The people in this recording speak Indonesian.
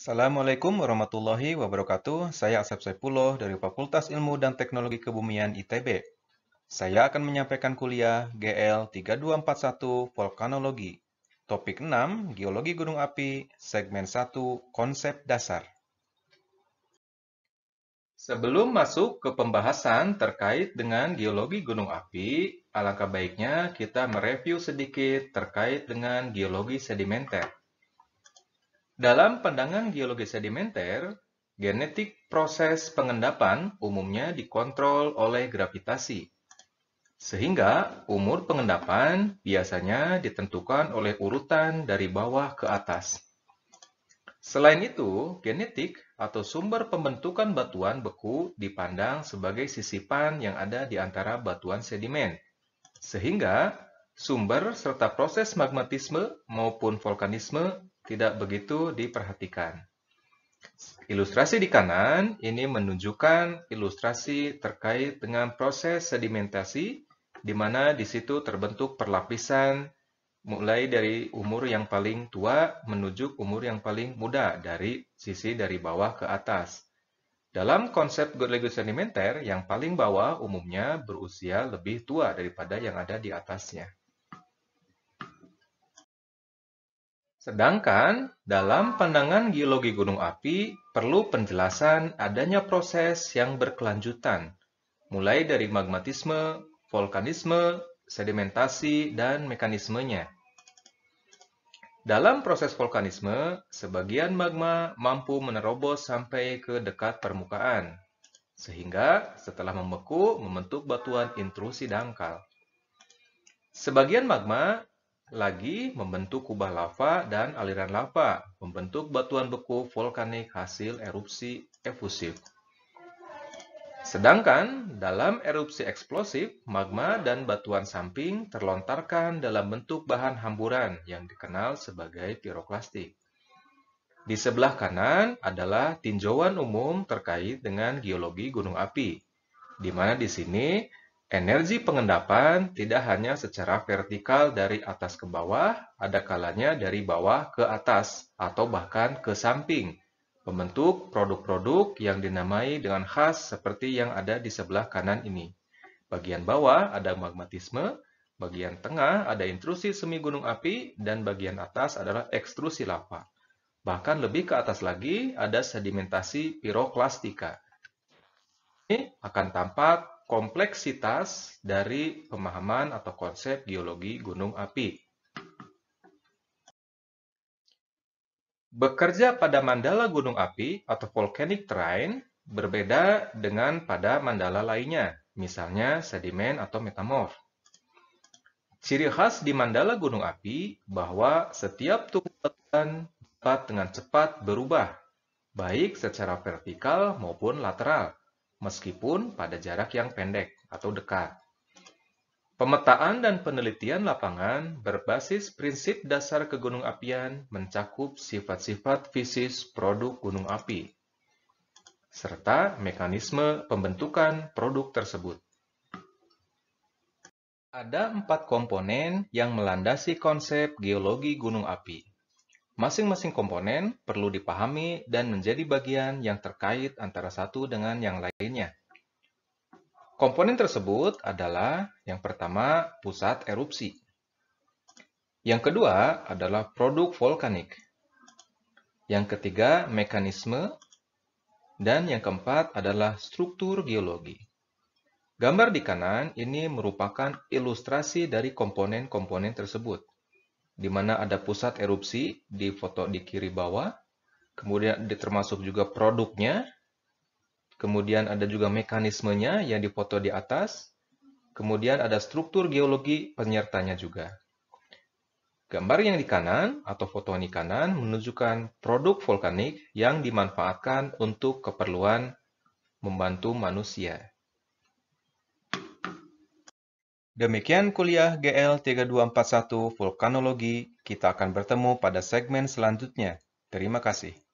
Assalamualaikum warahmatullahi wabarakatuh. Saya Asep Saipulo dari Fakultas Ilmu dan Teknologi Kebumian ITB. Saya akan menyampaikan kuliah GL 3241 Volkanologi, Topik 6, Geologi Gunung Api, segmen 1, Konsep Dasar. Sebelum masuk ke pembahasan terkait dengan geologi gunung api, alangkah baiknya kita mereview sedikit terkait dengan geologi sedimenter. Dalam pandangan geologi sedimenter, genetik proses pengendapan umumnya dikontrol oleh gravitasi. Sehingga umur pengendapan biasanya ditentukan oleh urutan dari bawah ke atas. Selain itu, genetik atau sumber pembentukan batuan beku dipandang sebagai sisipan yang ada di antara batuan sedimen. Sehingga, sumber serta proses magmatisme maupun vulkanisme tidak begitu diperhatikan. Ilustrasi di kanan ini menunjukkan ilustrasi terkait dengan proses sedimentasi, di mana di situ terbentuk perlapisan mulai dari umur yang paling tua menuju umur yang paling muda dari sisi dari bawah ke atas. Dalam konsep Gorlego sedimenter, yang paling bawah umumnya berusia lebih tua daripada yang ada di atasnya. Sedangkan dalam pandangan geologi gunung api perlu penjelasan adanya proses yang berkelanjutan, mulai dari magmatisme, vulkanisme, sedimentasi, dan mekanismenya. Dalam proses vulkanisme, sebagian magma mampu menerobos sampai ke dekat permukaan, sehingga setelah membeku membentuk batuan intrusi dangkal. Sebagian magma lagi membentuk kubah lava dan aliran lava, membentuk batuan beku vulkanik hasil erupsi efusif. Sedangkan dalam erupsi eksplosif, magma dan batuan samping terlontarkan dalam bentuk bahan hamburan yang dikenal sebagai piroklastik. Di sebelah kanan adalah tinjauan umum terkait dengan geologi gunung api, di mana di sini Energi pengendapan tidak hanya secara vertikal dari atas ke bawah, ada kalanya dari bawah ke atas atau bahkan ke samping, Pembentuk produk-produk yang dinamai dengan khas seperti yang ada di sebelah kanan ini. Bagian bawah ada magmatisme, bagian tengah ada intrusi semi gunung api, dan bagian atas adalah ekstrusi lava. Bahkan lebih ke atas lagi ada sedimentasi piroklastika. Ini akan tampak kompleksitas dari pemahaman atau konsep geologi gunung api. Bekerja pada mandala gunung api atau volcanic terrain berbeda dengan pada mandala lainnya, misalnya sedimen atau metamorf. Ciri khas di mandala gunung api bahwa setiap tumpukan dapat dengan cepat berubah, baik secara vertikal maupun lateral meskipun pada jarak yang pendek atau dekat. Pemetaan dan penelitian lapangan berbasis prinsip dasar gunung apian mencakup sifat-sifat fisis produk gunung api, serta mekanisme pembentukan produk tersebut. Ada empat komponen yang melandasi konsep geologi gunung api. Masing-masing komponen perlu dipahami dan menjadi bagian yang terkait antara satu dengan yang lainnya. Komponen tersebut adalah yang pertama pusat erupsi. Yang kedua adalah produk vulkanik. Yang ketiga mekanisme. Dan yang keempat adalah struktur geologi. Gambar di kanan ini merupakan ilustrasi dari komponen-komponen tersebut di mana ada pusat erupsi di foto di kiri bawah, kemudian termasuk juga produknya, kemudian ada juga mekanismenya yang di foto di atas, kemudian ada struktur geologi penyertanya juga. Gambar yang di kanan atau foto di kanan menunjukkan produk vulkanik yang dimanfaatkan untuk keperluan membantu manusia. Demikian kuliah GL 3241 Vulkanologi. Kita akan bertemu pada segmen selanjutnya. Terima kasih.